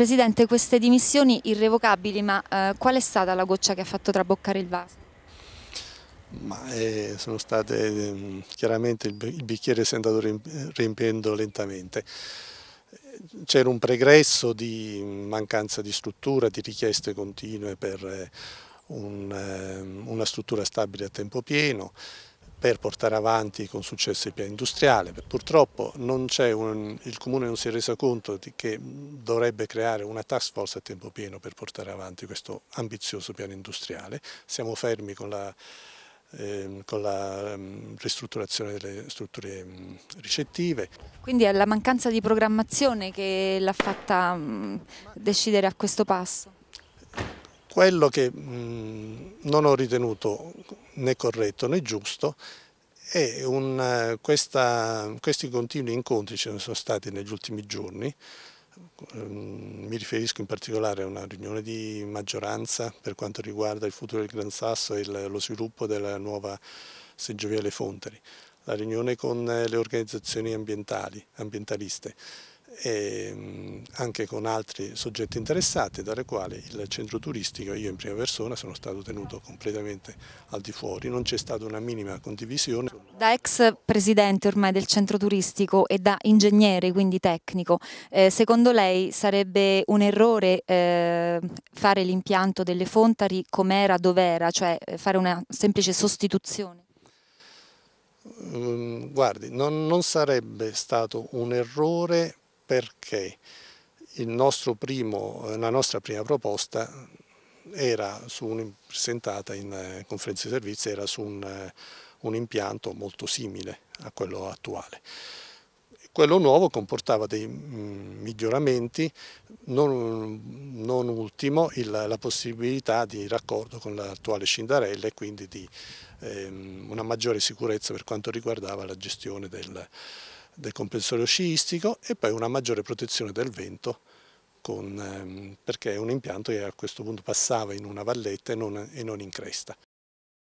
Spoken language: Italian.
Presidente, queste dimissioni irrevocabili, ma eh, qual è stata la goccia che ha fatto traboccare il vaso? Ma, eh, sono state ehm, chiaramente il, il bicchiere si è andato riempiendo lentamente. C'era un pregresso di mancanza di struttura, di richieste continue per eh, un, ehm, una struttura stabile a tempo pieno, per portare avanti con successo il piano industriale. Purtroppo un, il Comune non si è reso conto che dovrebbe creare una task force a tempo pieno per portare avanti questo ambizioso piano industriale. Siamo fermi con la, eh, con la um, ristrutturazione delle strutture um, ricettive. Quindi è la mancanza di programmazione che l'ha fatta um, decidere a questo passo? Quello che mm, non ho ritenuto né corretto né giusto e un, questa, questi continui incontri ce ne sono stati negli ultimi giorni, mm, mi riferisco in particolare a una riunione di maggioranza per quanto riguarda il futuro del Gran Sasso e lo sviluppo della nuova seggiovia Le Fontari, la riunione con le organizzazioni ambientali, ambientaliste e ehm, anche con altri soggetti interessati, dalle quali il centro turistico, io in prima persona, sono stato tenuto completamente al di fuori, non c'è stata una minima condivisione. Da ex presidente ormai del centro turistico e da ingegnere, quindi tecnico, eh, secondo lei sarebbe un errore eh, fare l'impianto delle Fontari com'era, dov'era, cioè eh, fare una semplice sostituzione? Ehm, guardi, non, non sarebbe stato un errore perché primo, eh, la nostra prima proposta era un, presentata in eh, conferenza di servizi era su un, eh, un impianto molto simile a quello attuale quello nuovo comportava dei mm, miglioramenti, non, non ultimo il, la possibilità di raccordo con l'attuale Scindarella e quindi di ehm, una maggiore sicurezza per quanto riguardava la gestione del, del comprensorio sciistico e poi una maggiore protezione del vento con, ehm, perché è un impianto che a questo punto passava in una valletta e non, e non in cresta.